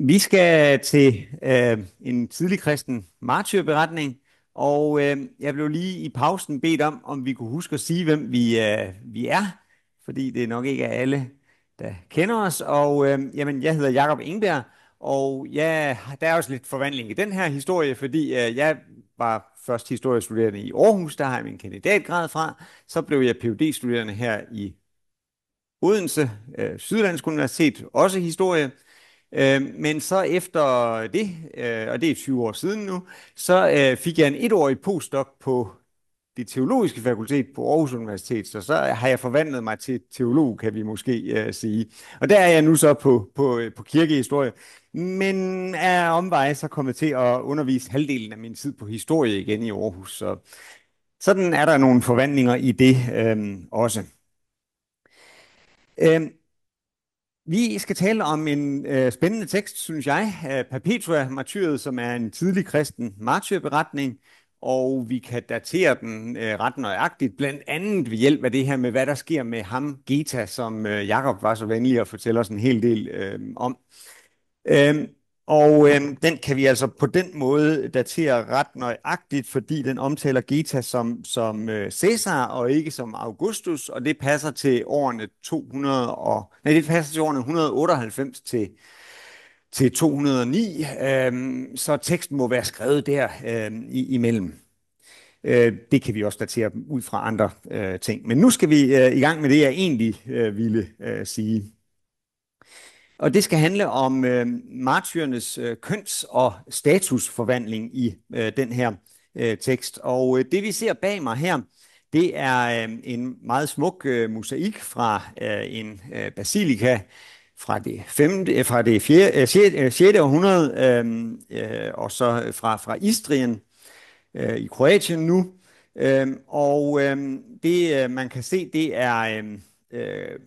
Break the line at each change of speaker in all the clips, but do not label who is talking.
Vi skal til øh, en tidlig kristen martyrberetning, og øh, jeg blev lige i pausen bedt om, om vi kunne huske at sige, hvem vi, øh, vi er, fordi det nok ikke er alle, der kender os. Og øh, jamen, jeg hedder Jakob Ingberg, og ja, der er også lidt forvandling i den her historie, fordi øh, jeg var først historiestuderende i Aarhus, der har jeg min kandidatgrad fra. Så blev jeg phd studerende her i Odense, øh, Syddansk Universitet, også historie. Øh, men så efter det, øh, og det er 20 år siden nu, så øh, fik jeg en etårig postdoc på det teologiske fakultet på Aarhus Universitet, så så har jeg forvandlet mig til teolog, kan vi måske øh, sige. Og der er jeg nu så på, på, øh, på kirkehistorie, men er omveje så kommet til at undervise halvdelen af min tid på historie igen i Aarhus. Så sådan er der nogle forvandlinger i det øh, også. Øh, vi skal tale om en øh, spændende tekst, synes jeg, af Perpetua Martyret, som er en tidlig kristen martyrberetning, og vi kan datere den øh, ret nøjagtigt, blandt andet ved hjælp af det her med, hvad der sker med ham, Geta, som øh, Jakob var så venlig at fortælle os en hel del øh, om. Øh, og øh, den kan vi altså på den måde datere ret nøjagtigt, fordi den omtaler Geta som, som øh, Caesar og ikke som Augustus, og det passer til årene 200 og, nej, det passer til årene 198 til til 209, øh, så teksten må være skrevet der øh, i, imellem. Øh, det kan vi også datere ud fra andre øh, ting. Men nu skal vi øh, i gang med det, jeg egentlig øh, ville øh, sige. Og det skal handle om øh, martyrernes øh, køns- og statusforvandling i øh, den her øh, tekst. Og øh, det vi ser bag mig her, det er øh, en meget smuk øh, mosaik fra øh, en øh, basilika fra det, femte, øh, fra det fjerde, øh, Øh, århundrede, øh, øh, og så fra, fra Istrien øh, i Kroatien nu. Øh, og øh, det, øh, man kan se, det er... Øh, øh,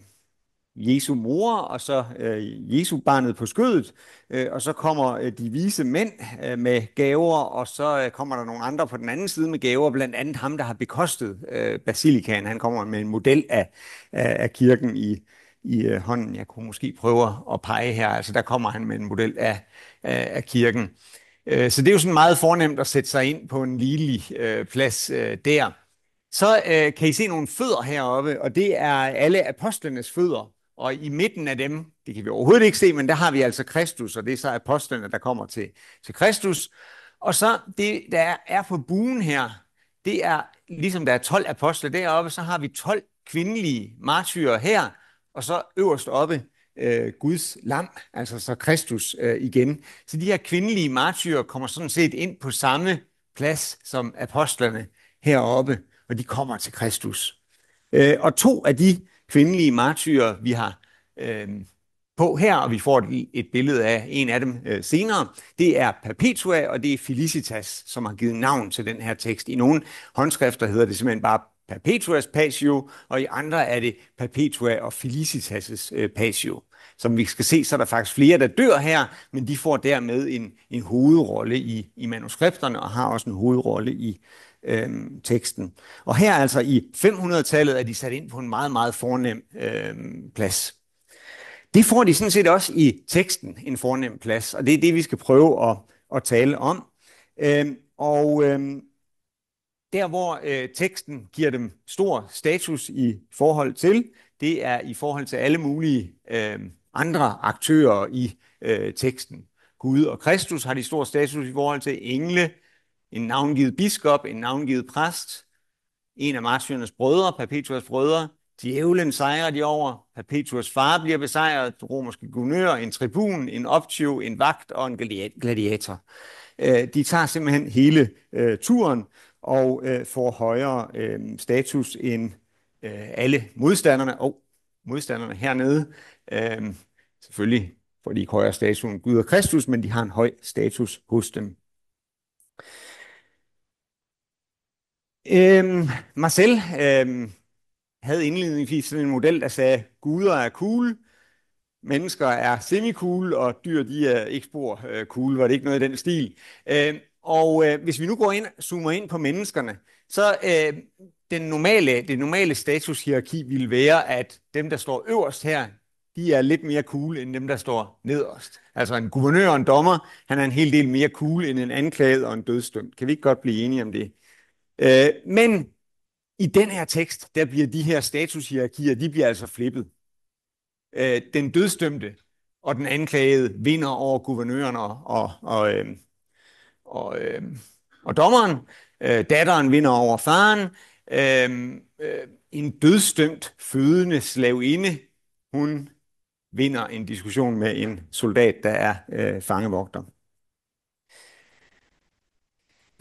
Jesu mor, og så øh, Jesu barnet på skødet, øh, og så kommer øh, de vise mænd øh, med gaver, og så øh, kommer der nogle andre på den anden side med gaver, blandt andet ham, der har bekostet øh, basilikan. Han kommer med en model af, af, af kirken i, i øh, hånden. Jeg kunne måske prøve at pege her, altså der kommer han med en model af, af, af kirken. Øh, så det er jo sådan meget fornemt at sætte sig ind på en lille øh, plads øh, der. Så øh, kan I se nogle fødder heroppe, og det er alle apostlenes fødder. Og i midten af dem, det kan vi overhovedet ikke se, men der har vi altså Kristus, og det er så apostlene, der kommer til, til Kristus. Og så det, der er på buen her, det er, ligesom der er 12 apostle deroppe, så har vi 12 kvindelige martyrer her, og så øverst oppe øh, Guds lam, altså så Kristus øh, igen. Så de her kvindelige martyrer kommer sådan set ind på samme plads som apostlerne heroppe, og de kommer til Kristus. Øh, og to af de kvindelige martyrer, vi har øh, på her, og vi får et, et billede af en af dem øh, senere. Det er Perpetua, og det er Felicitas, som har givet navn til den her tekst. I nogle håndskrifter hedder det simpelthen bare Perpetuas Pasio, og i andre er det Perpetua og Felicitas' øh, Patio. Som vi skal se, så er der faktisk flere, der dør her, men de får dermed en, en hovedrolle i, i manuskripterne og har også en hovedrolle i øh, teksten. Og her altså i 500-tallet er de sat ind på en meget, meget fornem øh, plads. Det får de sådan set også i teksten en fornem plads, og det er det, vi skal prøve at, at tale om. Øh, og øh, der, hvor øh, teksten giver dem stor status i forhold til, det er i forhold til alle mulige øh, andre aktører i øh, teksten. Gud og Kristus har de stor status i forhold til engle, en navngivet biskop, en navngivet præst, en af martyrernes brødre, Perpetuas brødre, djævlen sejrer de over, Perpetuas far bliver besejret, romerske gunører, en tribun, en optiv, en vagt og en gladiator. Øh, de tager simpelthen hele øh, turen og øh, får højere status end alle modstanderne. Og oh, modstanderne hernede, selvfølgelig får de ikke højere status end Gud og Kristus, men de har en høj status hos dem. Øhm, Marcel øhm, havde indledningsvis sådan en model, der sagde, guder er cool, mennesker er semi-cool, og dyr de er ikke spor øh, cool, var det ikke noget i den stil. Øhm, og øh, hvis vi nu går ind zoomer ind på menneskerne, så øh, den normale, det normale statushierarki vil være, at dem, der står øverst her, de er lidt mere cool end dem, der står nederst. Altså en guvernør og en dommer, han er en hel del mere cool end en anklaget og en dødsdømt. Kan vi ikke godt blive enige om det? Øh, men i den her tekst, der bliver de her statushierarkier, de bliver altså flippet. Øh, den dødstømte og den anklagede vinder over guvernøren og, og, og, øh, og, øh, og dommeren. Øh, datteren vinder over faren. Øh, øh, en dødstømt fødende slavinde, hun vinder en diskussion med en soldat, der er øh, fangevogter.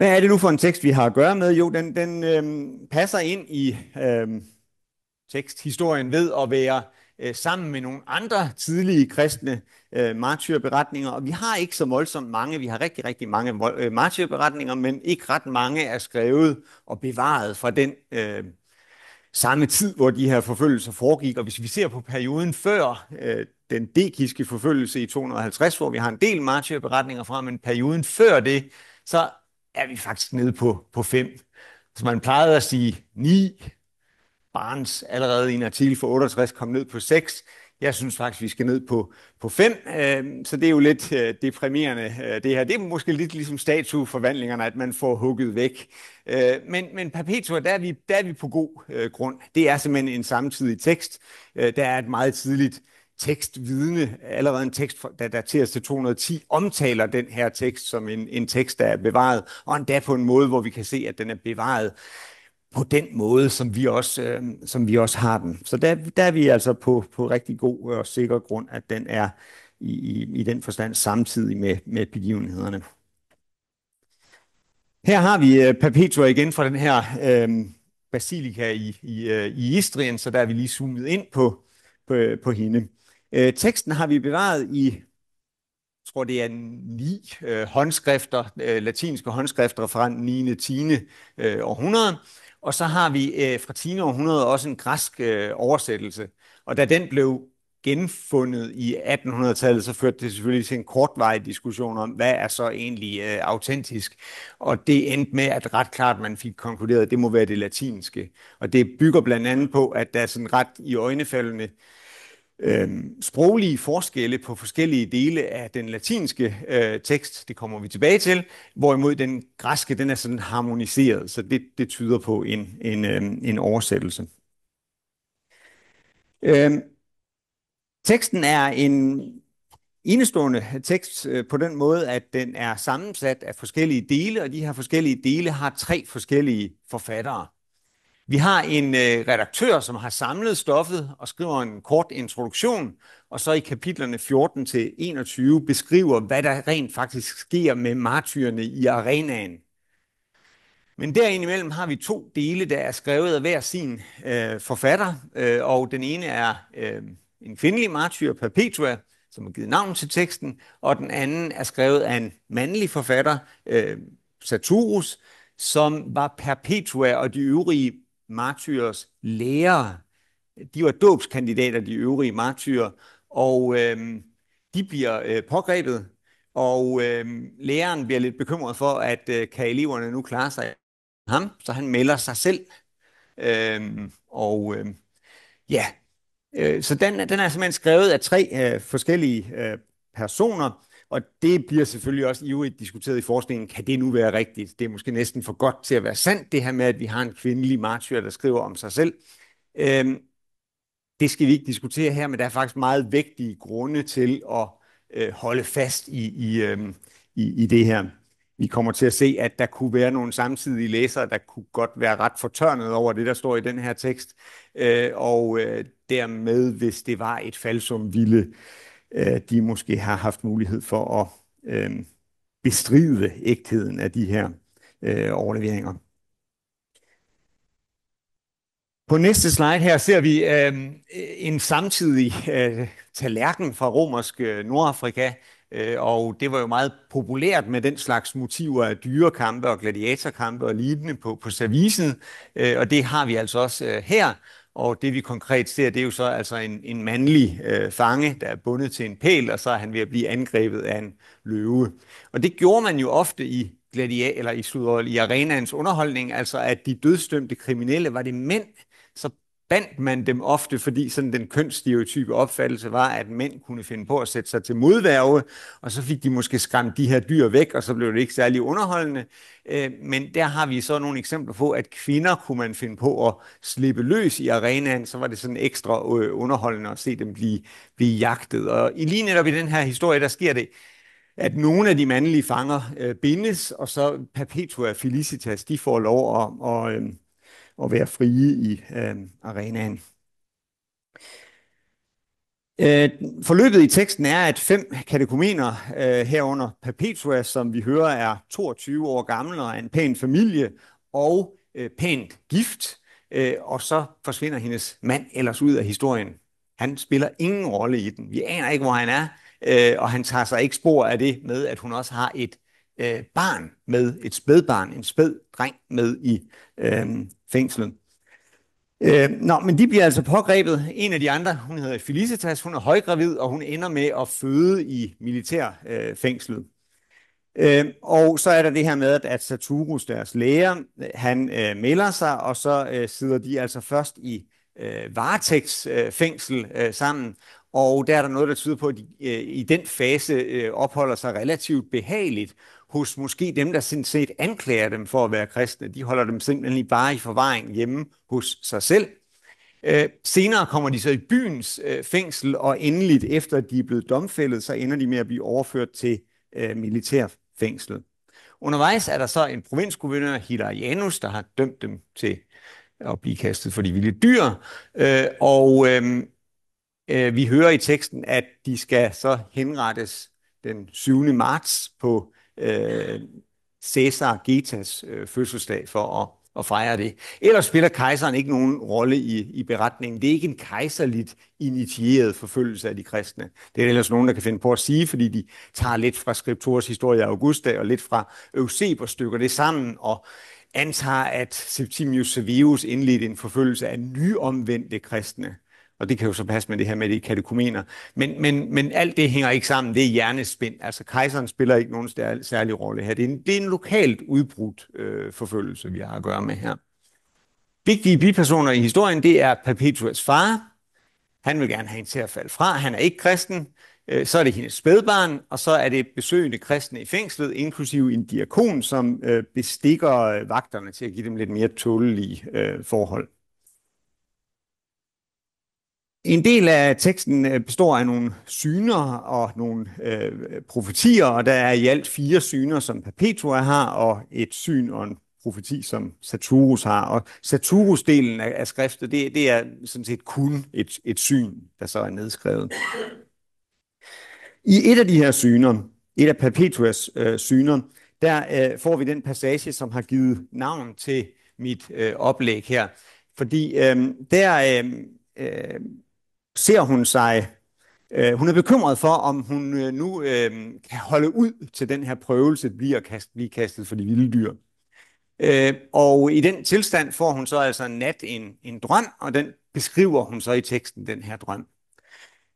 Hvad er det nu for en tekst, vi har at gøre med? Jo, den, den øh, passer ind i øh, teksthistorien ved at være øh, sammen med nogle andre tidlige kristne øh, martyrberetninger. Og vi har ikke så voldsomt mange. Vi har rigtig, rigtig mange øh, martyrberetninger, men ikke ret mange er skrevet og bevaret fra den øh, samme tid, hvor de her forfølgelser foregik. Og hvis vi ser på perioden før øh, den dekiske forfølgelse i 250, hvor vi har en del martyrberetninger fra, men perioden før det, så er vi faktisk nede på, på 5. Så man plejede at sige 9. Barnes allerede i en artikel for 68 kom ned på 6. Jeg synes faktisk, vi skal ned på, på 5, øhm, så det er jo lidt øh, deprimerende øh, det her. Det er måske lidt ligesom statueforvandlingerne, at man får hugget væk. Øh, men, men Perpetua, der er, vi, der er vi på god grund. Det er simpelthen en samtidig tekst. Der er et meget tidligt tekstvidne, allerede en tekst, der dateres til 210, omtaler den her tekst som en, en tekst, der er bevaret, og endda på en måde, hvor vi kan se, at den er bevaret på den måde, som vi også, øh, som vi også har den. Så der, der er vi altså på, på rigtig god øh, og sikker grund, at den er i, i, i den forstand samtidig med, med begivenhederne. Her har vi øh, Perpetua igen fra den her øh, basilika i, i, øh, i Istrien, så der er vi lige zoomet ind på, på, på hende. Øh, teksten har vi bevaret i jeg tror, det er ni øh, håndskrifter, øh, latinske håndskrifter fra 9. 10. Øh, århundrede. Og så har vi øh, fra 10. århundrede også en græsk øh, oversættelse. Og da den blev genfundet i 1800-tallet, så førte det selvfølgelig til en kortvarig diskussion om, hvad er så egentlig øh, autentisk. Og det endte med, at ret klart man fik konkluderet, at det må være det latinske. Og det bygger blandt andet på, at der er sådan ret i øjnefaldende øh, øh, sproglige forskelle på forskellige dele af den latinske øh, tekst, det kommer vi tilbage til, hvorimod den græske, den er sådan harmoniseret, så det, det tyder på en, en, øh, en oversættelse. Øh, teksten er en enestående tekst øh, på den måde, at den er sammensat af forskellige dele, og de her forskellige dele har tre forskellige forfattere. Vi har en øh, redaktør, som har samlet stoffet og skriver en kort introduktion, og så i kapitlerne 14 til 21 beskriver, hvad der rent faktisk sker med martyrene i arenaen. Men derindimellem har vi to dele, der er skrevet af hver sin øh, forfatter, øh, og den ene er øh, en kvindelig martyr, Perpetua, som har givet navn til teksten, og den anden er skrevet af en mandlig forfatter, øh, Saturus, som var Perpetua og de øvrige martyrers lærere. De var dobskandidater, de øvrige martyrer, og øh, de bliver øh, pågrebet, og øh, læreren bliver lidt bekymret for, at øh, kan eleverne nu klare sig ham, så han melder sig selv. Øh, og øh, ja, øh, så den, den er simpelthen skrevet af tre øh, forskellige øh, personer, og det bliver selvfølgelig også ivrigt diskuteret i forskningen. Kan det nu være rigtigt? Det er måske næsten for godt til at være sandt, det her med, at vi har en kvindelig martyr, der skriver om sig selv. Øhm, det skal vi ikke diskutere her, men der er faktisk meget vigtige grunde til at øh, holde fast i, i, øh, i, i det her. Vi kommer til at se, at der kunne være nogle samtidige læsere, der kunne godt være ret fortørnet over det, der står i den her tekst, øh, og øh, dermed, hvis det var et falsum, ville øh, de måske har haft mulighed for at øh, bestride ægtheden af de her øh, overleveringer. På næste slide her ser vi øh, en samtidig øh, tallerken fra romersk øh, Nordafrika, øh, og det var jo meget populært med den slags motiver af dyrekampe og gladiatorkampe og lignende på, på servicen, øh, og det har vi altså også øh, her. Og det vi konkret ser, det er jo så altså en, en mandlig øh, fange, der er bundet til en pæl, og så er han ved at blive angrebet af en løve. Og det gjorde man jo ofte i gladiator, eller i, i arenaens underholdning, altså at de dødsdømte kriminelle var det mænd, bandt man dem ofte, fordi sådan den kønsstereotype opfattelse var, at mænd kunne finde på at sætte sig til modværge, og så fik de måske skræmt de her dyr væk, og så blev det ikke særlig underholdende. Øh, men der har vi så nogle eksempler på, at kvinder kunne man finde på at slippe løs i arenaen, så var det sådan ekstra øh, underholdende at se dem blive, blive jagtet. Og lige netop i den her historie, der sker det, at nogle af de mandlige fanger øh, bindes, og så Perpetua Felicitas, de får lov at, at og være frie i øh, arenaen. Øh, forløbet i teksten er, at fem katekumener øh, herunder Perpetua, som vi hører er 22 år gammel og er en pæn familie og øh, pænt gift, øh, og så forsvinder hendes mand ellers ud af historien. Han spiller ingen rolle i den. Vi aner ikke, hvor han er, øh, og han tager sig ikke spor af det med, at hun også har et øh, barn med, et spædbarn, en spæd dreng med i øh, fængslet. Øh, nå, men de bliver altså pågrebet. En af de andre, hun hedder Felicitas, hun er højgravid, og hun ender med at føde i militærfængslet. Øh, øh, og så er der det her med, at Saturus, deres læger, han øh, melder sig, og så øh, sidder de altså først i øh, varetægtsfængsel øh, øh, sammen. Og der er der noget, der tyder på, at de øh, i den fase øh, opholder sig relativt behageligt, hos måske dem, der sindssygt set anklager dem for at være kristne. De holder dem simpelthen bare i forvaring hjemme hos sig selv. Øh, senere kommer de så i byens øh, fængsel, og endeligt efter de er blevet domfældet, så ender de med at blive overført til øh, militærfængsel. Undervejs er der så en provinsguvernør, Hilarianus, der har dømt dem til at blive kastet for de vilde dyr. og vi hører i teksten, at de skal så henrettes den 7. marts på øh, Cæsar Getas øh, fødselsdag for at, at fejre det. Ellers spiller kejseren ikke nogen rolle i, i beretningen. Det er ikke en kejserligt initieret forfølgelse af de kristne. Det er ellers nogen, der kan finde på at sige, fordi de tager lidt fra Skriptores historie af Augusta og lidt fra Euseb og stykker det sammen, og antager, at Septimius Severus indledte en forfølgelse af nyomvendte kristne og det kan jo så passe med det her med de katekumener. Men, men, men alt det hænger ikke sammen. Det er hjernespind. Altså kejseren spiller ikke nogen særlig rolle her. Det er en, det er en lokalt udbrudt øh, forfølgelse, vi har at gøre med her. Vigtige bipersoner i historien, det er Perpetuas far. Han vil gerne have hende til at falde fra. Han er ikke kristen. Øh, så er det hendes spædbarn, og så er det besøgende kristne i fængslet, inklusive en diakon, som øh, bestikker øh, vagterne til at give dem lidt mere tålelige forhold. En del af teksten øh, består af nogle syner og nogle øh, profetier, og der er i alt fire syner, som Perpetua har, og et syn og en profeti, som Saturus har. Og saturus delen af, af skriftet, det, det er sådan set kun et, et syn, der så er nedskrevet. I et af de her syner, et af Perpetuas øh, syner, der øh, får vi den passage, som har givet navn til mit øh, oplæg her. Fordi øh, der... Øh, øh, ser hun sig... Øh, hun er bekymret for, om hun øh, nu øh, kan holde ud til den her prøvelse, bliver kast, blive kastet for de vilde dyr. Øh, og i den tilstand får hun så altså nat en, en drøm, og den beskriver hun så i teksten, den her drøm.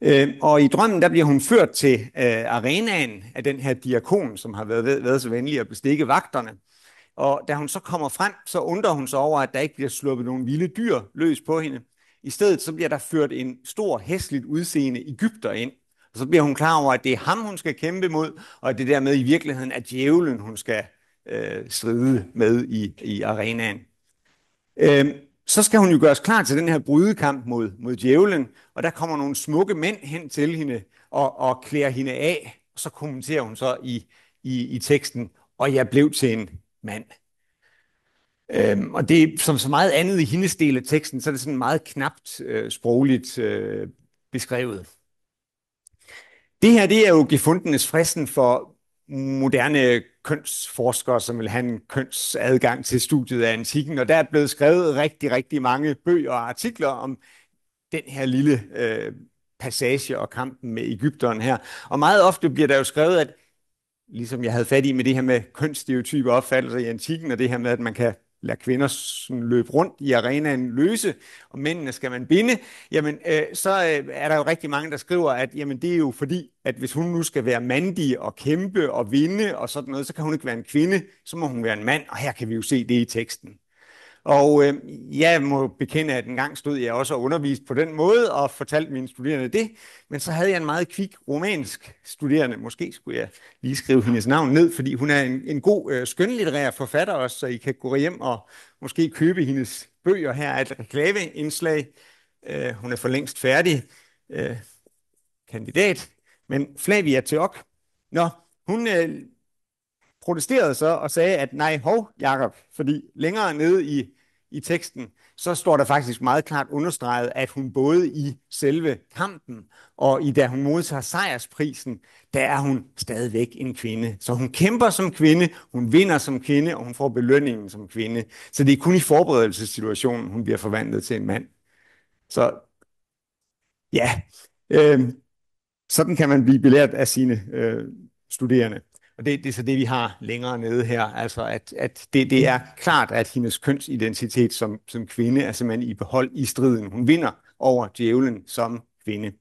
Øh, og i drømmen, der bliver hun ført til øh, arenaen af den her diakon, som har været, været så venlig at bestikke vagterne. Og da hun så kommer frem, så undrer hun sig over, at der ikke bliver sluppet nogen vilde dyr løs på hende. I stedet så bliver der ført en stor, hæsligt udseende Ægypter ind, og så bliver hun klar over, at det er ham, hun skal kæmpe mod, og at det dermed i virkeligheden er djævlen, hun skal øh, stride med i, i arenaen. Øhm, så skal hun jo gøres klar til den her brydekamp mod, mod djævlen, og der kommer nogle smukke mænd hen til hende og, og klæder hende af, og så kommenterer hun så i, i, i teksten, og jeg blev til en mand. Øhm, og det som så meget andet i hendes del af teksten, så er det sådan meget knapt øh, sprogligt øh, beskrevet. Det her det er jo gefundenes fristen for moderne kønsforskere, som vil have en kønsadgang til studiet af antikken, og der er blevet skrevet rigtig, rigtig mange bøger og artikler om den her lille øh, passage og kampen med Ægypteren her. Og meget ofte bliver der jo skrevet, at ligesom jeg havde fat i med det her med kønsstereotype opfattelser i antikken, og det her med, at man kan lade kvinder løbe rundt i arenaen løse, og mændene skal man binde, jamen øh, så øh, er der jo rigtig mange, der skriver, at jamen, det er jo fordi, at hvis hun nu skal være mandig og kæmpe og vinde og sådan noget, så kan hun ikke være en kvinde, så må hun være en mand, og her kan vi jo se det i teksten. Og øh, jeg må bekende, at en gang stod jeg også og underviste på den måde og fortalte mine studerende det, men så havde jeg en meget kvik romansk studerende. Måske skulle jeg lige skrive hendes navn ned, fordi hun er en, en god øh, skønlitterær forfatter også, så I kan gå hjem og måske købe hendes bøger. Her er et reklameindslag. Øh, hun er for længst færdig øh, kandidat, men Flavia Teok. Nå, hun øh, protesterede så og sagde, at nej, hov, Jakob, fordi længere nede i i teksten, så står der faktisk meget klart understreget, at hun både i selve kampen og i da hun modtager sejrsprisen, der er hun stadigvæk en kvinde. Så hun kæmper som kvinde, hun vinder som kvinde, og hun får belønningen som kvinde. Så det er kun i forberedelsessituationen, hun bliver forvandlet til en mand. Så ja, øh, sådan kan man blive belært af sine øh, studerende. Og det, det er så det, vi har længere nede her, altså at, at det, det er klart, at hendes kønsidentitet som, som kvinde er simpelthen i behold i striden. Hun vinder over djævlen som kvinde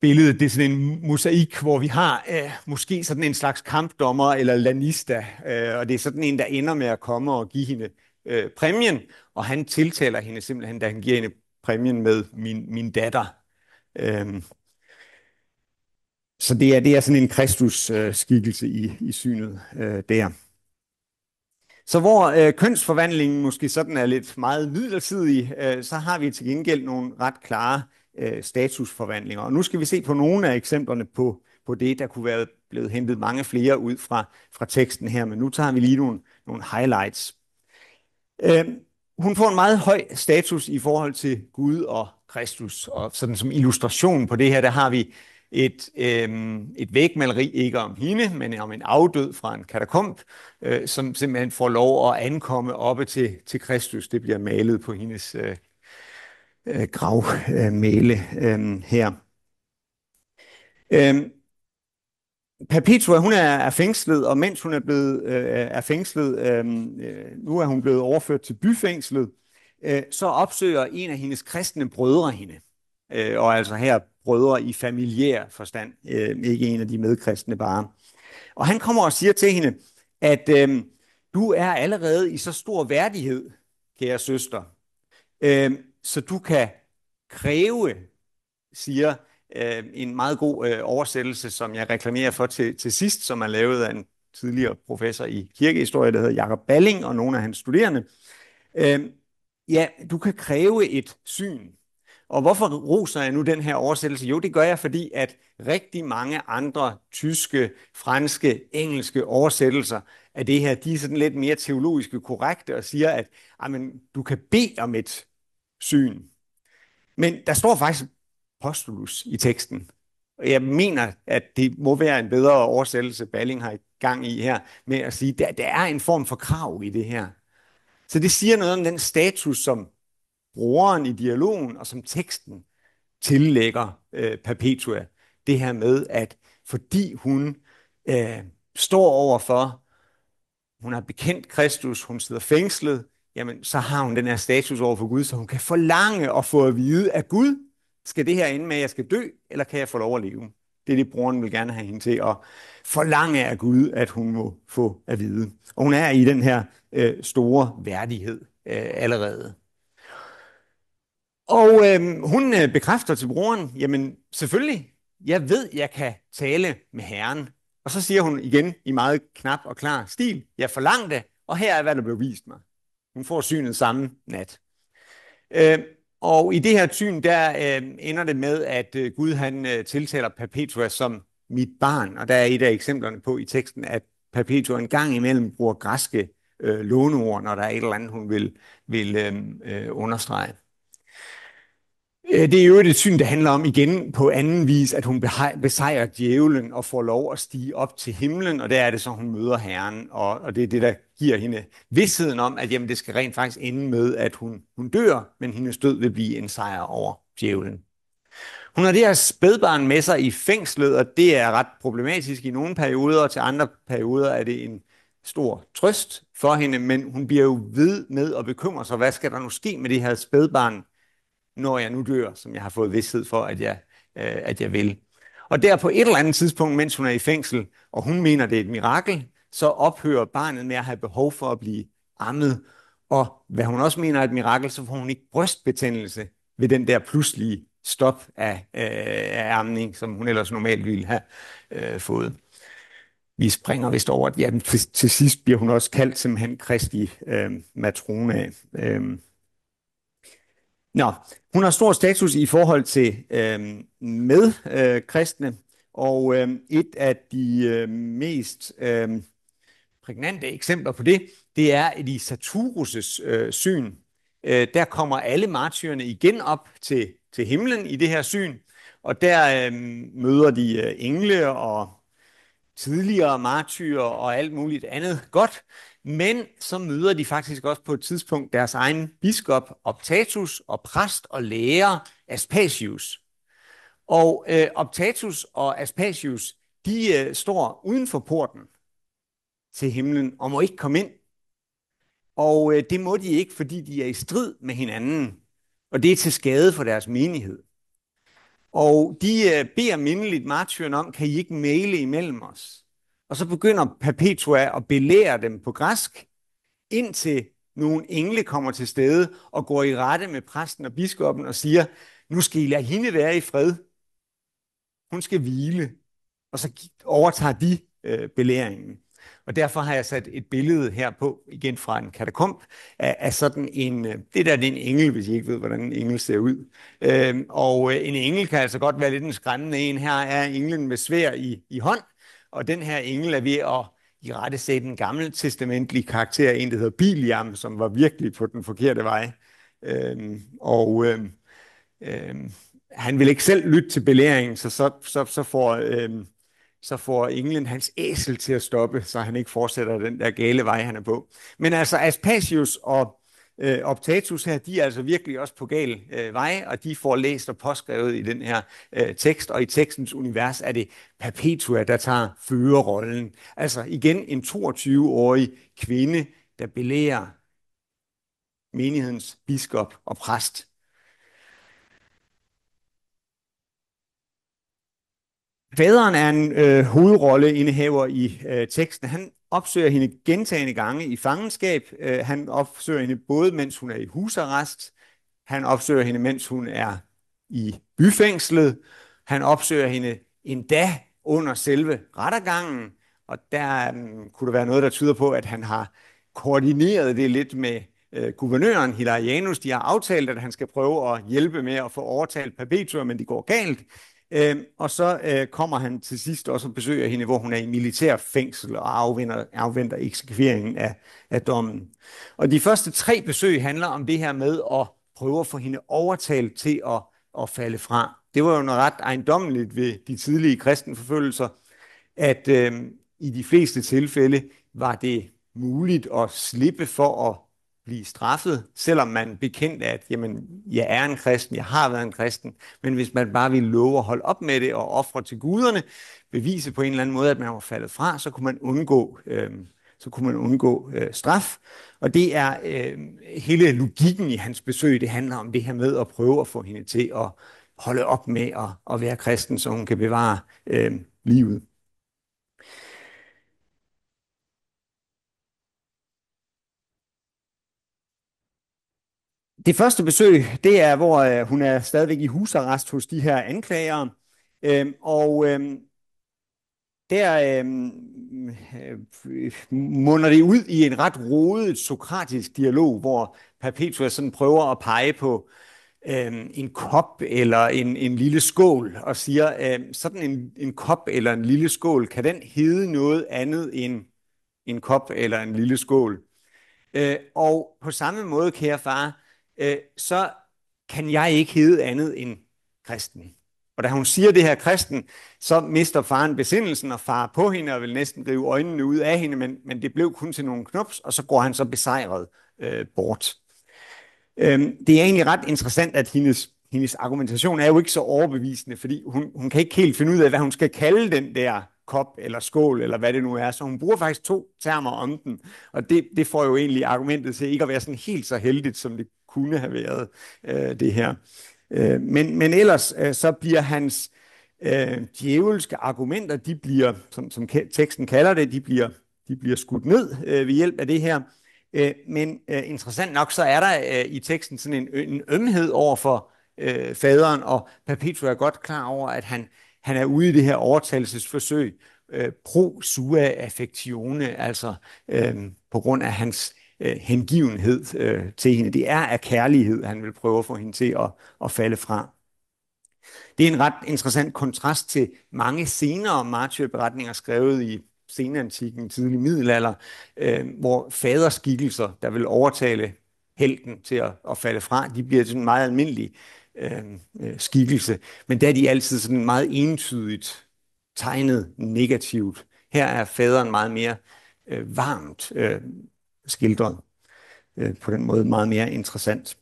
Billedet det er sådan en mosaik, hvor vi har øh, måske sådan en slags kampdommer eller lanista, øh, og det er sådan en, der ender med at komme og give hende øh, præmien, og han tiltaler hende simpelthen, da han giver hende præmien med min, min datter. Øh, så det er, det er sådan en Kristus-skikkelse øh, i, i synet øh, der. Så hvor øh, kønsforvandlingen måske sådan er lidt meget midlertidig, øh, så har vi til gengæld nogle ret klare øh, statusforvandlinger. Og nu skal vi se på nogle af eksemplerne på, på det, der kunne være blevet hentet mange flere ud fra, fra teksten her, men nu tager vi lige nogle, nogle highlights. Øh, hun får en meget høj status i forhold til Gud og Kristus, og sådan som illustration på det her, der har vi et, øh, et vægmaleri, ikke om hende, men om en afdød fra en katakomb, øh, som simpelthen får lov at ankomme oppe til, til Kristus. Det bliver malet på hendes øh, øh, gravmæle øh, her. Øh, Perpetua, hun er, er fængslet, og mens hun er blevet øh, er fængslet, øh, øh, nu er hun blevet overført til byfængslet, øh, så opsøger en af hendes kristne brødre hende. Øh, og altså her brødre i familiær forstand, øh, ikke en af de medkristne bare. Og han kommer og siger til hende, at øh, du er allerede i så stor værdighed, kære søster, øh, så du kan kræve, siger øh, en meget god øh, oversættelse, som jeg reklamerer for til, til sidst, som er lavet af en tidligere professor i kirkehistorie, der hedder Jakob Balling, og nogle af hans studerende. Øh, ja, du kan kræve et syn, og hvorfor roser jeg nu den her oversættelse? Jo, det gør jeg, fordi at rigtig mange andre tyske, franske, engelske oversættelser af det her, de er sådan lidt mere teologiske korrekte og siger, at amen, du kan bede om et syn. Men der står faktisk postulus i teksten. Og jeg mener, at det må være en bedre oversættelse, Balling har i gang i her, med at sige, at der, der er en form for krav i det her. Så det siger noget om den status, som brugeren i dialogen, og som teksten tillægger øh, Perpetua. Det her med, at fordi hun øh, står for, hun har bekendt Kristus, hun sidder fængslet, jamen så har hun den her status over for Gud, så hun kan forlange og få at vide at Gud, skal det her ende med, at jeg skal dø, eller kan jeg få lov at leve? Det er det, broren vil gerne have hende til at forlange af Gud, at hun må få at vide. Og hun er i den her øh, store værdighed øh, allerede. Og øh, hun øh, bekræfter til broren, jamen selvfølgelig, jeg ved, jeg kan tale med herren. Og så siger hun igen i meget knap og klar stil, jeg forlangte, og her er, hvad der blev vist mig. Hun får synet samme nat. Øh, og i det her syn, der øh, ender det med, at øh, Gud han øh, tiltaler Perpetua som mit barn. Og der er et af eksemplerne på i teksten, at Perpetua en gang imellem bruger græske øh, låneord, når der er et eller andet, hun vil, vil øh, øh, understrege. Øh, det er jo et syn, der handler om igen på anden vis, at hun besejrer djævlen og får lov at stige op til himlen, og der er det så, hun møder Herren, og, og det er det, der giver hende vidsheden om, at jamen, det skal rent faktisk ende med, at hun, hun dør, men hendes død vil blive en sejr over djævlen. Hun har det her spædbarn med sig i fængslet, og det er ret problematisk i nogle perioder, og til andre perioder er det en stor trøst for hende, men hun bliver jo ved med at bekymre sig, hvad skal der nu ske med det her spædbarn, når jeg nu dør, som jeg har fået vidsthed for, at jeg, øh, at jeg vil. Og der på et eller andet tidspunkt, mens hun er i fængsel, og hun mener, det er et mirakel, så ophører barnet med at have behov for at blive ammet. Og hvad hun også mener er et mirakel, så får hun ikke brystbetændelse ved den der pludselige stop af, øh, af amning, som hun ellers normalt ville have øh, fået. Vi springer vist over, at ja, til, til sidst bliver hun også kaldt simpelthen Kristi øh, matrone. Øh. Nå, hun har stor status i forhold til øh, med øh, kristne, og øh, et af de øh, mest øh, prægnante eksempler på det, det er i Saturus' øh, syn. Øh, der kommer alle martyrerne igen op til, til himlen i det her syn, og der øh, møder de øh, engle og tidligere martyrer og alt muligt andet godt. Men så møder de faktisk også på et tidspunkt deres egen biskop Optatus og præst og lærer Aspasius. Og øh, Optatus og Aspasius, de øh, står uden for porten til himlen og må ikke komme ind. Og øh, det må de ikke, fordi de er i strid med hinanden. Og det er til skade for deres menighed. Og de øh, beder mindeligt martyren om, kan I ikke male imellem os? Og så begynder Papetua at belære dem på græsk, indtil nogle engle kommer til stede og går i rette med præsten og biskoppen og siger, nu skal I lade hende være i fred. Hun skal hvile. Og så overtager de øh, belæringen. Og derfor har jeg sat et billede her på, igen fra en katakomb, af, af sådan en, øh, det der det er en engel, hvis I ikke ved, hvordan en engel ser ud. Øhm, øh, og en engel kan altså godt være lidt en skræmmende en. Her er englen med svær i, i hånd, og den her engel er ved at i rette sætte en gammel testamentlig karakter, en der hedder Biliam, som var virkelig på den forkerte vej. Øhm, og øhm, øhm, han vil ikke selv lytte til belæringen, så, så, så, så får... Øhm, så får englen hans æsel til at stoppe, så han ikke fortsætter den der gale vej, han er på. Men altså Aspasius og øh, optatus her, de er altså virkelig også på gal øh, vej, og de får læst og påskrevet i den her øh, tekst, og i tekstens univers er det Perpetua, der tager førerrollen. Altså igen en 22-årig kvinde, der belærer menighedens biskop og præst. Faderen er en øh, hovedrolleindehaver i øh, teksten. Han opsøger hende gentagende gange i fangenskab. Øh, han opsøger hende både, mens hun er i husarrest. Han opsøger hende, mens hun er i byfængslet. Han opsøger hende endda under selve rettergangen. Og der um, kunne der være noget, der tyder på, at han har koordineret det lidt med øh, guvernøren Hilarianus. De har aftalt, at han skal prøve at hjælpe med at få overtalt Perpetua, men det går galt. Øh, og så øh, kommer han til sidst også og besøger hende, hvor hun er i militær fængsel og afventer, afventer eksekveringen af, af dommen. Og de første tre besøg handler om det her med at prøve at få hende overtalt til at, at falde fra. Det var jo noget ret ejendommeligt ved de tidlige kristenforfølgelser, at øh, i de fleste tilfælde var det muligt at slippe for at blive straffet, selvom man bekendt at, jamen, jeg er en kristen, jeg har været en kristen, men hvis man bare ville love at holde op med det og ofre til guderne, bevise på en eller anden måde, at man var faldet fra, så kunne man undgå, øh, så kunne man undgå øh, straf. Og det er øh, hele logikken i hans besøg, det handler om det her med at prøve at få hende til at holde op med at, at være kristen, så hun kan bevare øh, livet. Det første besøg, det er, hvor øh, hun er stadigvæk i husarrest hos de her anklagere. Øhm, og øhm, der øhm, øh, munder det ud i en ret rodet sokratisk dialog, hvor Perpetua sådan prøver at pege på øhm, en kop eller en, en lille skål og siger, øhm, sådan en, en kop eller en lille skål, kan den hedde noget andet end en kop eller en lille skål? Øh, og på samme måde, kære far, øh, så kan jeg ikke hedde andet end kristen. Og da hun siger det her kristen, så mister faren besindelsen og far på hende og vil næsten rive øjnene ud af hende, men, men det blev kun til nogle knops, og så går han så besejret øh, bort. Øhm, det er egentlig ret interessant, at hendes, hendes argumentation er jo ikke så overbevisende, fordi hun, hun kan ikke helt finde ud af, hvad hun skal kalde den der kop eller skål, eller hvad det nu er. Så hun bruger faktisk to termer om den, og det, det får jo egentlig argumentet til ikke at være sådan helt så heldigt, som det kunne have været øh, det her. Øh, men, men ellers øh, så bliver hans øh, djævelske argumenter, de bliver, som, som teksten kalder det, de bliver, de bliver skudt ned øh, ved hjælp af det her. Øh, men øh, interessant nok, så er der øh, i teksten sådan en, en ømhed over for øh, faderen, og Perpetua er godt klar over, at han, han er ude i det her overtagelsesforsøg, øh, pro sua affectione, altså øhm, på grund af hans øh, hengivenhed øh, til hende. Det er af kærlighed, han vil prøve at få hende til at, at falde fra. Det er en ret interessant kontrast til mange senere martyrberetninger skrevet i senantikken, tidlig middelalder, øh, hvor faderskikkelser, der vil overtale helten til at, at falde fra, de bliver sådan meget almindelige øh, øh, skikkelse. Men der er de altid sådan meget entydigt tegnet negativt. Her er faderen meget mere øh, varmt øh, skildrer øh, på den måde meget mere interessant.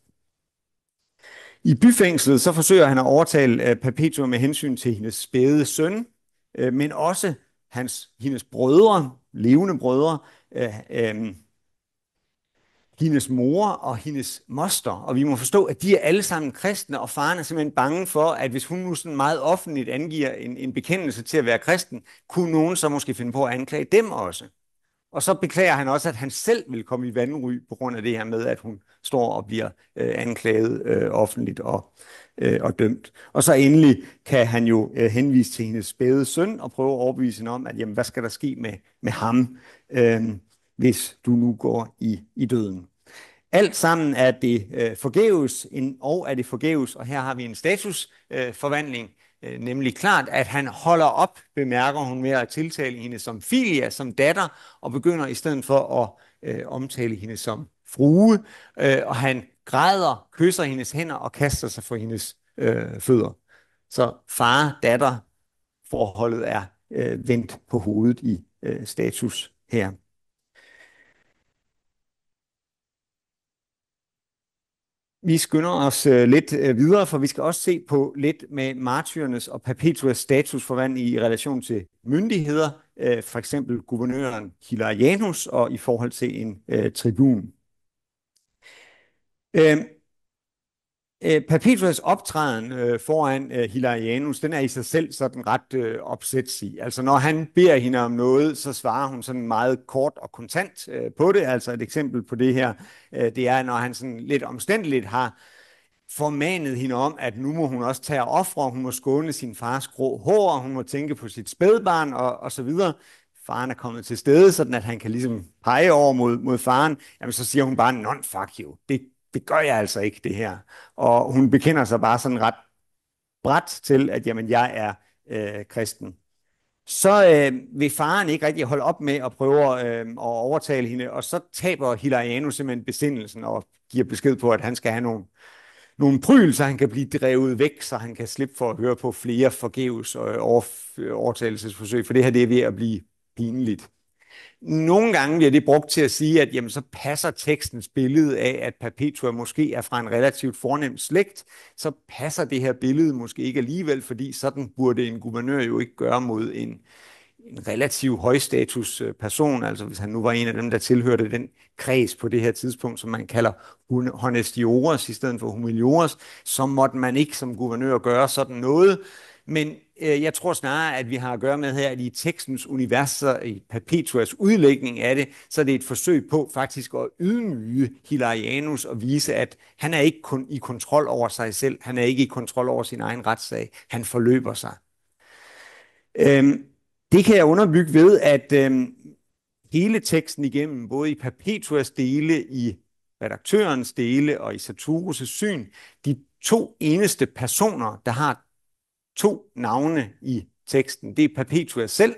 I byfængslet så forsøger han at overtale øh, Perpetua med hensyn til hendes spæde søn, øh, men også hans, hendes brødre, levende brødre, øh, øh, hendes mor og hendes moster. Og vi må forstå, at de er alle sammen kristne, og faren er simpelthen bange for, at hvis hun nu sådan meget offentligt angiver en, en bekendelse til at være kristen, kunne nogen så måske finde på at anklage dem også. Og så beklager han også, at han selv vil komme i vandry på grund af det her med, at hun står og bliver øh, anklaget øh, offentligt og, øh, og dømt. Og så endelig kan han jo øh, henvise til hendes spæde søn og prøve at overbevise hende om, at jamen, hvad skal der ske med, med ham, øh, hvis du nu går i, i døden. Alt sammen er det øh, forgæves, en, og er det forgæves, og her har vi en statusforvandling. Øh, Øh, nemlig klart, at han holder op, bemærker hun med at tiltale hende som filia, som datter, og begynder i stedet for at øh, omtale hende som frue, øh, og han græder, kysser hendes hænder og kaster sig for hendes øh, fødder. Så far-datter-forholdet er øh, vendt på hovedet i øh, status her. Vi skynder os øh, lidt øh, videre, for vi skal også se på lidt med martyrernes og perpetuas vand i relation til myndigheder, øh, for eksempel guvernøren Hilarianus og i forhold til en øh, tribun. Øh, Øh, Perpetuas optræden øh, foran øh, Hilarianus, den er i sig selv sådan ret øh, opsætsig. Altså når han beder hende om noget, så svarer hun sådan meget kort og kontant øh, på det. Altså et eksempel på det her, øh, det er, når han sådan lidt omstændeligt har formanet hende om, at nu må hun også tage ofre, hun må skåne sin fars grå hår, og hun må tænke på sit spædbarn og, og så videre. Faren er kommet til stede, sådan at han kan ligesom pege over mod, mod faren. Jamen så siger hun bare, non fuck you. Det, det gør jeg altså ikke, det her. Og hun bekender sig bare sådan ret bræt til, at jamen, jeg er øh, kristen. Så øh, vil faren ikke rigtig holde op med at prøve øh, at overtale hende, og så taber Hilariano simpelthen besindelsen og giver besked på, at han skal have nogle, nogle pryl, så han kan blive drevet væk, så han kan slippe for at høre på flere forgæves øh, og overtagelsesforsøg, for det her det er ved at blive pinligt. Nogle gange bliver det brugt til at sige, at jamen, så passer tekstens billede af, at Perpetua måske er fra en relativt fornem slægt, så passer det her billede måske ikke alligevel, fordi sådan burde en guvernør jo ikke gøre mod en, en relativ højstatus øh, person, altså hvis han nu var en af dem, der tilhørte den kreds på det her tidspunkt, som man kalder honestiores i stedet for humiliores, så måtte man ikke som guvernør gøre sådan noget, men øh, jeg tror snarere, at vi har at gøre med her, at i tekstens univers, i Perpetuas udlægning af det, så er det et forsøg på faktisk at ydmyge Hilarianus og vise, at han er ikke kun i kontrol over sig selv, han er ikke i kontrol over sin egen retssag, han forløber sig. Øhm, det kan jeg underbygge ved, at øhm, hele teksten igennem, både i Perpetuas dele, i redaktørens dele og i Saturus' syn, de to eneste personer, der har to navne i teksten. Det er Perpetua selv,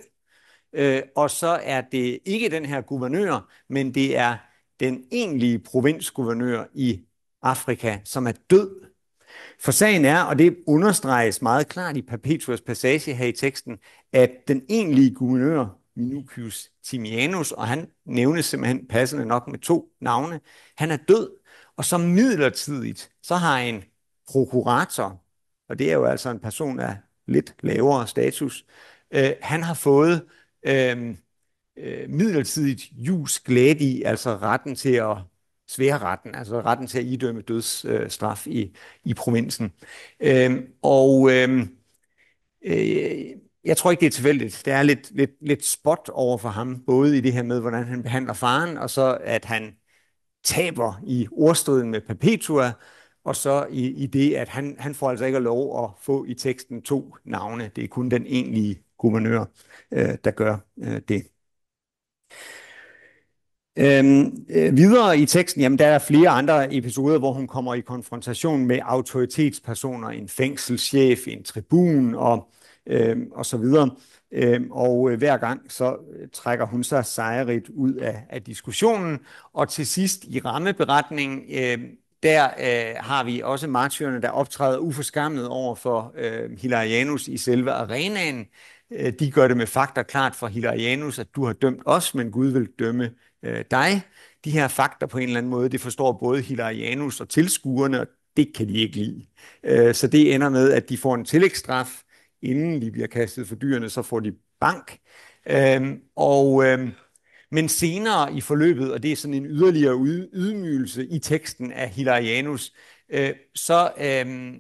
øh, og så er det ikke den her guvernør, men det er den egentlige provinsguvernør i Afrika, som er død. For sagen er, og det understreges meget klart i Perpetuas passage her i teksten, at den egentlige guvernør, Minucius Timianus, og han nævnes simpelthen passende nok med to navne, han er død, og så midlertidigt, så har en prokurator, og det er jo altså en person af lidt lavere status, øh, han har fået øh, øh, midlertidigt jus i, altså retten til at svære retten, altså retten til at idømme dødsstraf øh, i, i provinsen. Øh, og øh, øh, jeg tror ikke, det er tilfældigt. Det er lidt, lidt, lidt spot over for ham, både i det her med, hvordan han behandler faren, og så at han taber i ordstriden med Perpetua, og så i, i det, at han, han får altså ikke lov at få i teksten to navne. Det er kun den egentlige guvernør, øh, der gør øh, det. Øhm, øh, videre i teksten, jamen der er flere andre episoder, hvor hun kommer i konfrontation med autoritetspersoner, en fængselschef, en tribun og, øhm, og så videre. Øhm, og øh, hver gang så øh, trækker hun sig sejrigt ud af, af diskussionen. Og til sidst i rammeberetningen, øh, der øh, har vi også martyrerne, der optræder uforskammet over for øh, Hilarianus i selve arenaen. Øh, de gør det med fakta klart for Hilarianus, at du har dømt os, men Gud vil dømme øh, dig. De her fakta på en eller anden måde, det forstår både Hilarianus og tilskuerne, og det kan de ikke lide. Øh, så det ender med, at de får en tillægsstraf, inden de bliver kastet for dyrene, så får de bank. Øh, og... Øh, men senere i forløbet, og det er sådan en yderligere ydmygelse i teksten af Hilarianus, øh, så øh,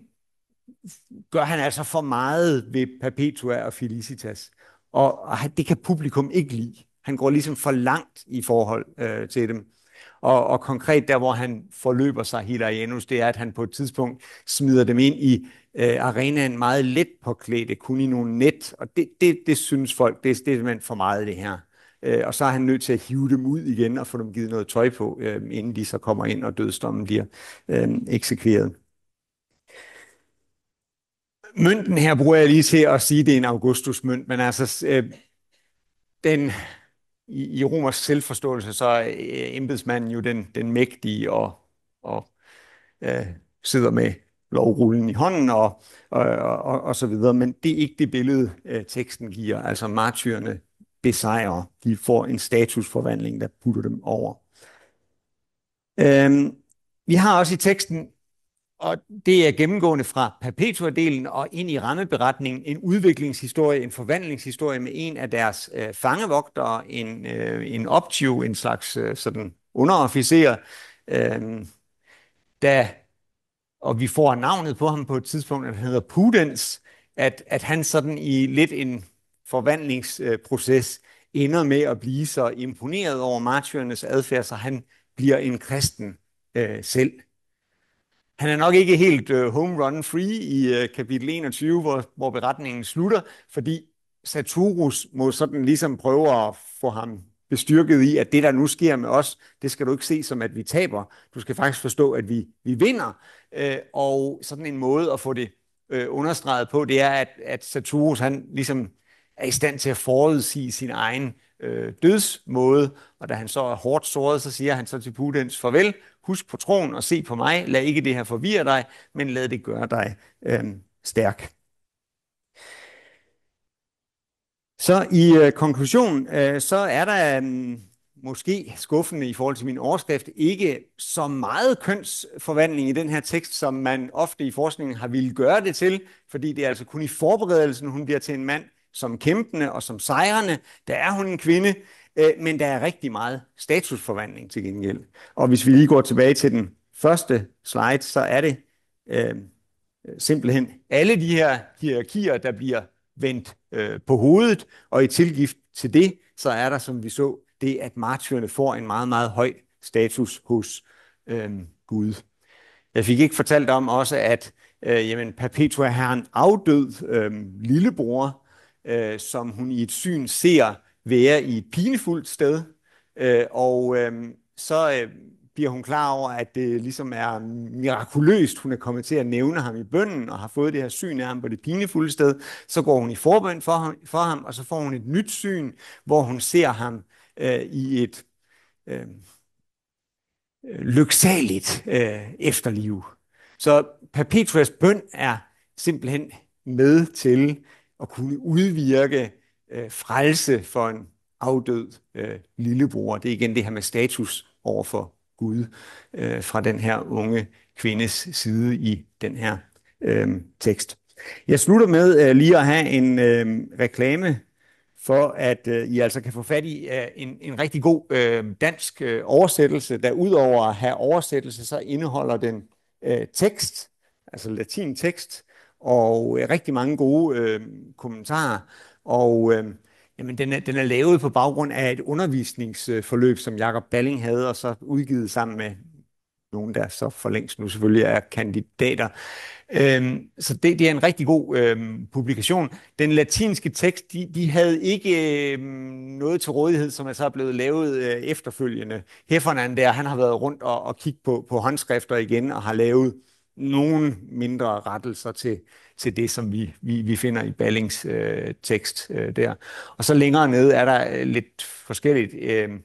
gør han altså for meget ved Perpetua og Felicitas. Og, det kan publikum ikke lide. Han går ligesom for langt i forhold øh, til dem. Og, og konkret der, hvor han forløber sig, Hilarianus, det er, at han på et tidspunkt smider dem ind i øh, arenaen meget let påklædt, kun i nogle net. Og det, det, det synes folk, det, det er simpelthen for meget det her. Øh, og så er han nødt til at hive dem ud igen og få dem givet noget tøj på, øh, inden de så kommer ind, og dødsdommen bliver øh, eksekveret. Mønten her bruger jeg lige til at sige, at det er en augustusmønt, men altså, den, i, romers selvforståelse, så er embedsmanden jo den, den mægtige og, og øh, sidder med lovrullen i hånden og, og, og, og så videre. Men det er ikke det billede, øh, teksten giver. Altså martyrene besejrer. De får en statusforvandling, der putter dem over. Øhm, vi har også i teksten, og det er gennemgående fra Perpetua-delen og ind i rammeberetningen, en udviklingshistorie, en forvandlingshistorie med en af deres øh, fangevogtere, en, øh, en optiv, en slags øh, sådan underofficer, øh, der, og vi får navnet på ham på et tidspunkt, han hedder Pudens, at, at han sådan i lidt en forvandlingsproces ender med at blive så imponeret over martyrernes adfærd, så han bliver en kristen øh, selv. Han er nok ikke helt øh, home run free i øh, kapitel 21, hvor, hvor beretningen slutter, fordi Saturus må sådan ligesom prøve at få ham bestyrket i, at det, der nu sker med os, det skal du ikke se som, at vi taber. Du skal faktisk forstå, at vi, vi vinder. Øh, og sådan en måde at få det øh, understreget på, det er, at, at Saturus han ligesom er i stand til at forudsige sin egen øh, dødsmåde. Og da han så er hårdt såret, så siger han så til Pudens, farvel, husk på troen og se på mig. Lad ikke det her forvirre dig, men lad det gøre dig øh, stærk. Så i øh, konklusion, øh, så er der øh, måske skuffende i forhold til min overskrift, ikke så meget kønsforvandling i den her tekst, som man ofte i forskningen har ville gøre det til, fordi det er altså kun i forberedelsen, hun bliver til en mand, som kæmpende og som sejrende. Der er hun en kvinde, øh, men der er rigtig meget statusforvandling til gengæld. Og hvis vi lige går tilbage til den første slide, så er det øh, simpelthen alle de her hierarkier, der bliver vendt øh, på hovedet, og i tilgift til det, så er der, som vi så, det, at martyrerne får en meget, meget høj status hos øh, Gud. Jeg fik ikke fortalt om også, at øh, jamen, Perpetua er en afdød øh, lillebror, øh, som hun i et syn ser være i et pinefuldt sted. Øh, og øh, så øh, bliver hun klar over, at det ligesom er mirakuløst, hun er kommet til at nævne ham i bønden, og har fået det her syn af ham på det pinefulde sted. Så går hun i forbøn for ham, for ham og så får hun et nyt syn, hvor hun ser ham øh, i et øh, lyksaligt øh, efterliv. Så Perpetuas bøn er simpelthen med til at kunne udvirke øh, frelse for en afdød øh, lillebror. Det er igen det her med status over for Gud øh, fra den her unge kvindes side i den her øh, tekst. Jeg slutter med øh, lige at have en øh, reklame for at øh, I altså kan få fat i øh, en, en rigtig god øh, dansk øh, oversættelse, der udover at have oversættelse, så indeholder den øh, tekst, altså latin tekst, og øh, rigtig mange gode øh, kommentarer. Og øh, jamen, den, er, den er lavet på baggrund af et undervisningsforløb, som Jakob Balling havde, og så udgivet sammen med nogen, der så for længst nu selvfølgelig er kandidater. Øhm, så det, det er en rigtig god øhm, publikation. Den latinske tekst, de, de havde ikke øhm, noget til rådighed, som er så blevet lavet øh, efterfølgende. Heffernan der, han har været rundt og, og kigget på, på håndskrifter igen og har lavet nogle mindre rettelser til, til det, som vi, vi, vi finder i Ballings øh, tekst øh, der. Og så længere nede er der øh, lidt forskelligt. Øh,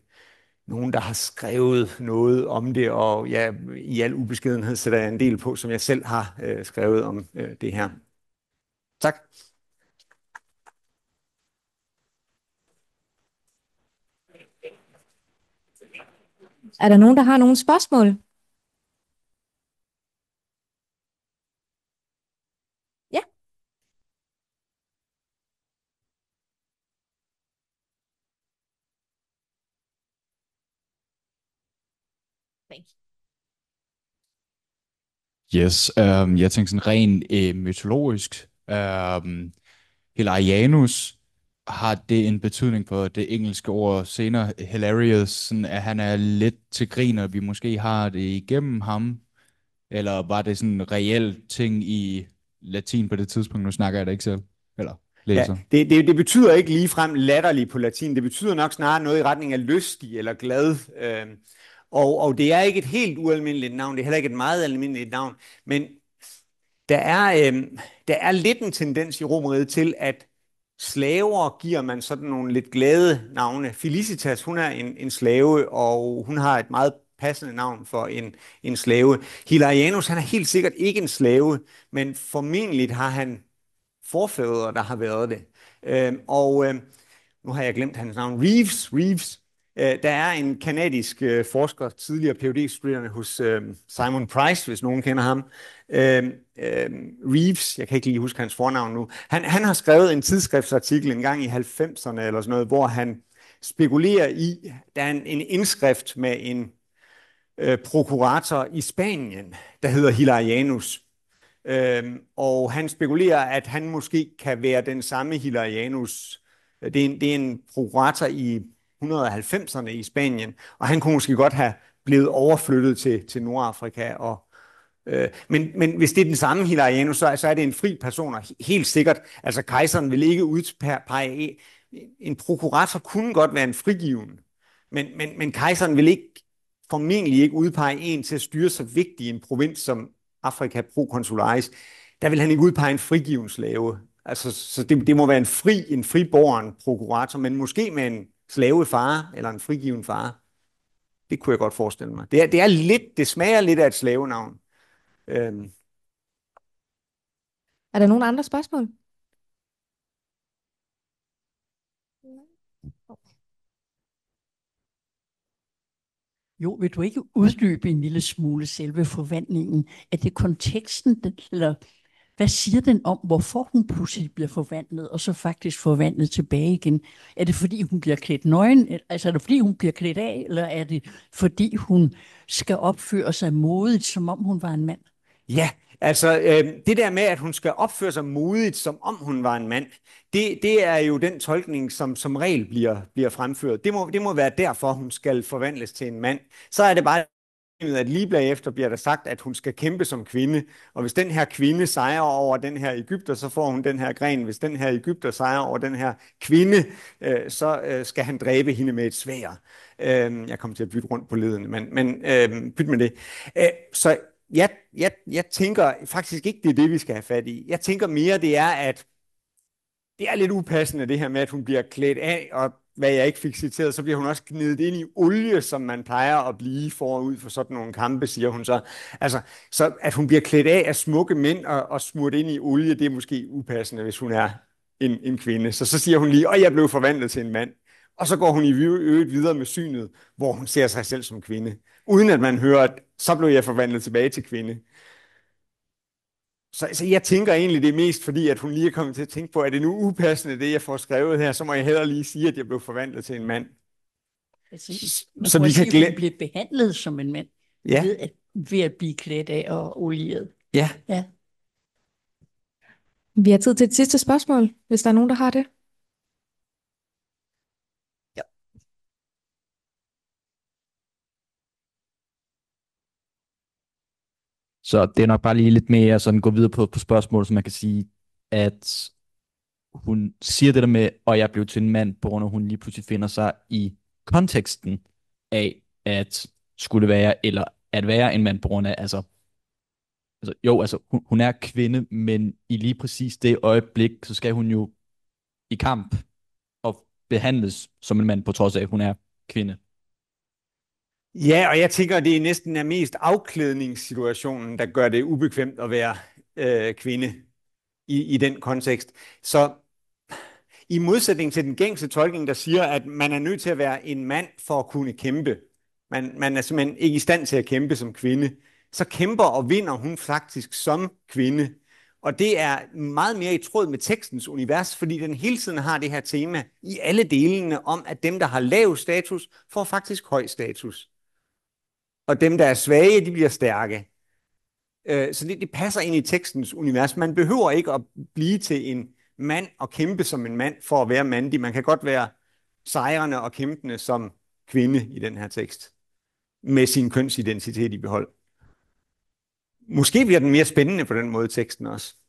nogen, der har skrevet noget om det, og ja, i al ubeskedenhed sætter jeg en del på, som jeg selv har øh, skrevet om øh, det her. Tak. Er der nogen, der har nogle spørgsmål? Thank you. Yes, um, jeg tænkte sådan rent øh, mytologisk. Um, Hilarianus, har det en betydning for det engelske ord senere, hilarious, sådan at han er lidt til grin, og vi måske har det igennem ham? Eller var det sådan en reel ting i latin på det tidspunkt? Nu snakker jeg da ikke selv. Eller læser. Ja, det, det, det betyder ikke ligefrem latterlig på latin. Det betyder nok snarere noget i retning af lystig eller glad. Øh, og, og det er ikke et helt ualmindeligt navn, det er heller ikke et meget almindeligt navn, men der er, øh, der er lidt en tendens i Romeriet til, at slaver giver man sådan nogle lidt glade navne. Felicitas, hun er en, en slave, og hun har et meget passende navn for en, en slave. Hilarianus, han er helt sikkert ikke en slave, men formentlig har han forfædre, der har været det. Øh, og øh, nu har jeg glemt hans navn, Reeves, Reeves, Øh, der er en kanadisk øh, forsker, tidligere phd studerende hos øh, Simon Price, hvis nogen kender ham. Reeves, jeg kan ikke lige huske hans fornavn nu. Han, han har skrevet en tidsskriftsartikel en gang i 90'erne eller sådan noget, hvor han spekulerer i, der er en, indskrift med en prokurator i Spanien, der hedder Hilarianus. og han spekulerer, at han måske kan være den samme Hilarianus. Det er en, det er en prokurator i 1990'erne i Spanien, og han kunne måske godt have blevet overflyttet til, til Nordafrika. Og, øh, men, men hvis det er den samme Hilarianus, så, så er det en fri person, og helt sikkert, altså kejseren vil ikke udpege en prokurator kunne godt være en frigiven, men, men, men kejseren vil ikke formentlig ikke udpege en til at styre så vigtig en provins som Afrika Proconsularis. Der vil han ikke udpege en frigivenslave. Altså, så det, det, må være en fri, en friborgen prokurator, men måske med en, slavefar eller en frigiven far. Det kunne jeg godt forestille mig. Det er, det er lidt, det smager lidt af et slavenavn. Øhm. Er der nogen andre spørgsmål? Jo, vil du ikke uddybe en lille smule selve forvandlingen? Er det konteksten, eller hvad siger den om, hvorfor hun pludselig bliver forvandlet, og så faktisk forvandlet tilbage igen? Er det fordi, hun bliver klædt nøgen? Altså er det fordi, hun bliver klædt af, eller er det fordi, hun skal opføre sig modigt, som om hun var en mand? Ja, altså øh, det der med, at hun skal opføre sig modigt, som om hun var en mand, det, det er jo den tolkning, som som regel bliver, bliver fremført. Det må, det må være derfor, hun skal forvandles til en mand. Så er det bare at lige bagefter bliver der sagt, at hun skal kæmpe som kvinde, og hvis den her kvinde sejrer over den her Ægypter, så får hun den her gren. Hvis den her Ægypter sejrer over den her kvinde, øh, så øh, skal han dræbe hende med et svær. Øh, jeg kommer til at bytte rundt på ledene, men, men øh, byt med det. Øh, så jeg, jeg, jeg tænker faktisk ikke, det er det, vi skal have fat i. Jeg tænker mere, det er, at det er lidt upassende det her med, at hun bliver klædt af og hvad jeg ikke fik citeret, så bliver hun også gnidet ind i olie, som man plejer at blive forud for sådan nogle kampe, siger hun så. Altså, så at hun bliver klædt af af smukke mænd og, og smurt ind i olie, det er måske upassende, hvis hun er en, en kvinde. Så så siger hun lige, at jeg blev forvandlet til en mand. Og så går hun i øvrigt videre med synet, hvor hun ser sig selv som kvinde. Uden at man hører, at så blev jeg forvandlet tilbage til kvinde så, så jeg tænker egentlig, det er mest fordi, at hun lige er kommet til at tænke på, er det nu upassende, det jeg får skrevet her, så må jeg hellere lige sige, at jeg blev forvandlet til en mand. Altså, man så vi kan glæde... blive behandlet som en mand, ja. ved, at, ved at blive klædt af og olieret. Ja. ja. Vi har tid til et sidste spørgsmål, hvis der er nogen, der har det. Så det er nok bare lige lidt mere sådan gå videre på, på spørgsmål, så man kan sige, at hun siger det der med, og jeg blev til en mand, på grund af, hun lige pludselig finder sig i konteksten af, at skulle være, eller at være en mand på grund af, altså, altså jo, altså hun, hun er kvinde, men i lige præcis det øjeblik, så skal hun jo i kamp og behandles som en mand, på trods af, at hun er kvinde. Ja, og jeg tænker, at det næsten er mest afklædningssituationen, der gør det ubekvemt at være øh, kvinde i, i den kontekst. Så i modsætning til den gængse tolkning, der siger, at man er nødt til at være en mand for at kunne kæmpe, man, man er simpelthen ikke i stand til at kæmpe som kvinde, så kæmper og vinder hun faktisk som kvinde. Og det er meget mere i tråd med tekstens univers, fordi den hele tiden har det her tema i alle delene om, at dem, der har lav status, får faktisk høj status og dem, der er svage, de bliver stærke. Øh, så det, det passer ind i tekstens univers. Man behøver ikke at blive til en mand og kæmpe som en mand for at være mandig. Man kan godt være sejrende og kæmpende som kvinde i den her tekst, med sin kønsidentitet i behold. Måske bliver den mere spændende på den måde, teksten også.